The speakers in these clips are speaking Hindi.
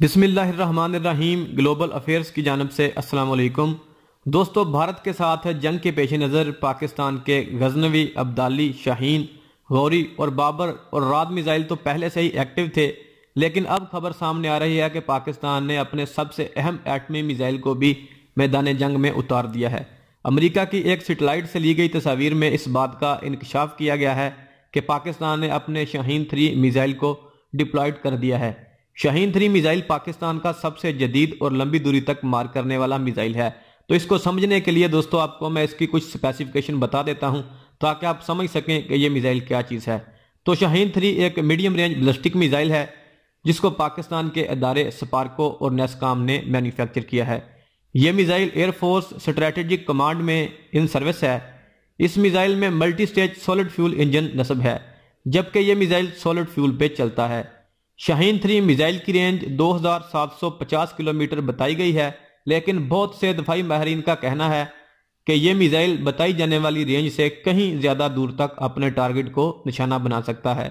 बिसमीम ग्लोबल अफेयर्स की जानब से असलकम दोस्तों भारत के साथ जंग के पेश नज़र पाकिस्तान के गजनवी अब्दाली शाहीन गौरी और बाबर और रात मिज़ाइल तो पहले से ही एक्टिव थे लेकिन अब खबर सामने आ रही है कि पाकिस्तान ने अपने सबसे अहम एटमी मिज़ाइल को भी मैदान जंग में उतार दिया है अमरीका की एक सेटेलाइट से ली गई तस्वीर में इस बात का इंकशाफ किया गया है कि पाकिस्तान ने अपने शाहीन थ्री मिज़ाइल को डिप्लॉयड कर दिया है शाहीन थ्री मिज़ाइल पाकिस्तान का सबसे जदीद और लंबी दूरी तक मार करने वाला मिजाइल है तो इसको समझने के लिए दोस्तों आपको मैं इसकी कुछ स्पेसिफिकेशन बता देता हूं ताकि आप समझ सकें कि यह मिज़ाइल क्या चीज़ है तो शाहीन थ्री एक मीडियम रेंज बलिस्टिक मिज़ाइल है जिसको पाकिस्तान के अदारे स्पार्को और नेस्काम ने मैन्युफैक्चर किया है यह मिजाइल एयरफोर्स स्ट्रेटेजिक कमांड में इन सर्विस है इस मिज़ाइल में multi stage solid fuel engine नस्ब है जबकि यह मिज़ाइल सॉलिड फ्यूल पे चलता है शाहीन थ्री मिज़ाइल की रेंज 2750 किलोमीटर बताई गई है लेकिन बहुत से दफाई माहरीन का कहना है कि यह मिज़ाइल बताई जाने वाली रेंज से कहीं ज़्यादा दूर तक अपने टारगेट को निशाना बना सकता है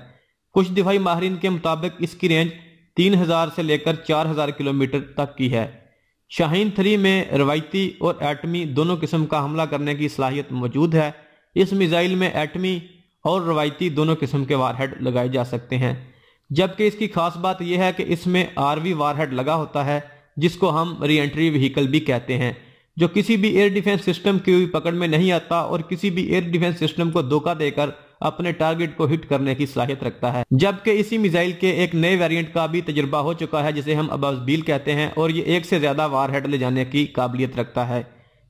कुछ दिफाई माहरीन के मुताबिक इसकी रेंज 3000 से लेकर 4000 किलोमीटर तक की है शाहीन थ्री में रवायती और एटमी दोनों किस्म का हमला करने की सलाहियत मौजूद है इस मिज़ाइल में एटमी और रवायती दोनों किस्म के वारहेड लगाए जा सकते हैं जबकि इसकी खास बात यह है कि इसमें आरवी वारहेड लगा होता है जिसको हम रीएंट्री व्हीकल भी कहते हैं जो किसी भी एयर डिफेंस सिस्टम की पकड़ में नहीं आता और किसी भी एयर डिफेंस सिस्टम को धोखा देकर अपने टारगेट को हिट करने की सलाहियत रखता है जबकि इसी मिसाइल के एक नए वेरिएंट का भी तजर्बा हो चुका है जिसे हम अबाजबील कहते हैं और ये एक से ज्यादा वारहेड ले जाने की काबिलियत रखता है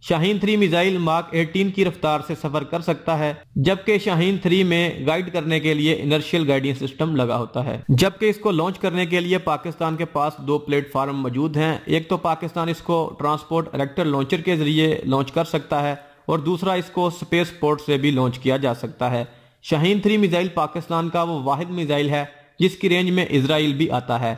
शाहीन थ्री मिसाइल मार्क 18 की रफ्तार से सफर कर सकता है जबकि शाहीन थ्री में गाइड करने के लिए इनर्शियल गाइडिंग सिस्टम लगा होता है जबकि इसको लॉन्च करने के लिए पाकिस्तान के पास दो प्लेटफार्म मौजूद हैं एक तो पाकिस्तान इसको ट्रांसपोर्ट रेक्टर लॉन्चर के जरिए लॉन्च कर सकता है और दूसरा इसको स्पेस पोर्ट से भी लॉन्च किया जा सकता है शाहीन थ्री मिजाइल पाकिस्तान का वो वाहिद मिजाइल है जिसकी रेंज में इसराइल भी आता है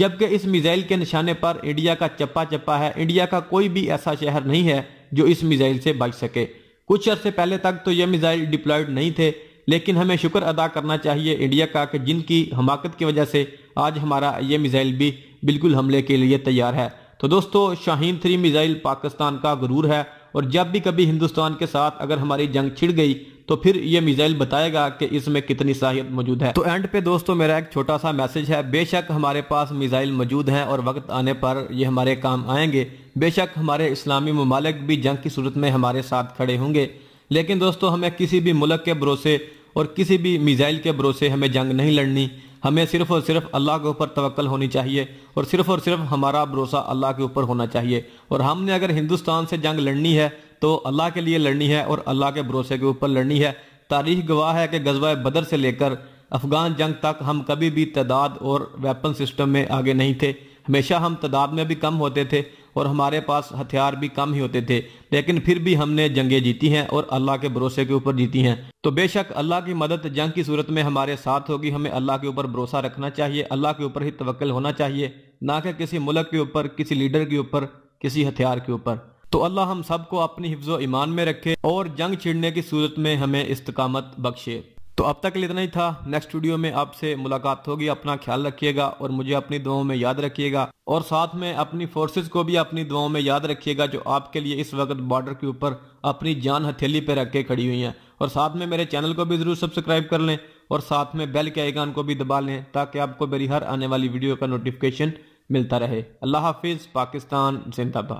जबकि इस मिजाइल के निशाने पर इंडिया का चप्पा चप्पा है इंडिया का कोई भी ऐसा शहर नहीं है जो इस मिसाइल से बच सके कुछ अरसे पहले तक तो यह मिसाइल डिप्लॉयड नहीं थे लेकिन हमें शुक्र अदा करना चाहिए इंडिया का कि जिनकी हमाकत की वजह से आज हमारा ये मिसाइल भी बिल्कुल हमले के लिए तैयार है तो दोस्तों शाहीन थ्री मिसाइल पाकिस्तान का गुरूर है और जब भी कभी हिंदुस्तान के साथ अगर हमारी जंग छिड़ गई तो फिर ये मिसाइल बताएगा कि इसमें कितनी साहियत मौजूद है तो एंड पे दोस्तों मेरा एक छोटा सा मैसेज है बेशक हमारे पास मिसाइल मौजूद हैं और वक्त आने पर ये हमारे काम आएंगे बेशक हमारे इस्लामी ममालक भी जंग की सूरत में हमारे साथ खड़े होंगे लेकिन दोस्तों हमें किसी भी मुल्क के भरोसे और किसी भी मिज़ाइल के भरोसे हमें जंग नहीं लड़नी हमें सिर्फ़ और सिर्फ अल्लाह के ऊपर तवक्ल होनी चाहिए और सिर्फ़ और सिर्फ हमारा भरोसा अल्लाह के ऊपर होना चाहिए और हमने अगर हिंदुस्तान से जंग लड़नी है तो अल्लाह के लिए लड़नी है और अल्लाह के भरोसे के ऊपर लड़नी है तारीख गवाह है कि गजवा बदर से लेकर अफगान जंग तक हम कभी भी तादाद और वेपन सिस्टम में आगे नहीं थे हमेशा हम तादाद में भी कम होते थे और हमारे पास हथियार भी कम ही होते थे लेकिन फिर भी हमने जंगें जीती हैं और अल्लाह के भरोसे के ऊपर जीती हैं तो बेशक अल्लाह की मदद जंग की सूरत में हमारे साथ होगी हमें अल्लाह के ऊपर भरोसा रखना चाहिए अल्लाह के ऊपर ही तवक्ल होना चाहिए ना कि किसी मुल्क के ऊपर किसी लीडर के ऊपर किसी हथियार के ऊपर तो अल्लाह हम सबको अपनी हिफ्ज़ ईमान में रखे और जंग छिड़ने की सूरत में हमें इस्तकामत बख्शे तो अब तक इतना ही था नेक्स्ट वीडियो में आपसे मुलाकात होगी अपना ख्याल रखिएगा और मुझे अपनी दुआओं में याद रखिएगा और साथ में अपनी फोर्सेस को भी अपनी दुआओं में याद रखिएगा जो आपके लिए इस वक्त बॉर्डर के ऊपर अपनी जान हथेली पर रख के खड़ी हुई हैं और साथ में मेरे चैनल को भी ज़रूर सब्सक्राइब कर लें और साथ में बेल के आइकान को भी दबा लें ताकि आपको मेरी हर आने वाली वीडियो का नोटिफिकेशन मिलता रहे अल्लाह हाफिज़ पाकिस्तान जिंदाबाद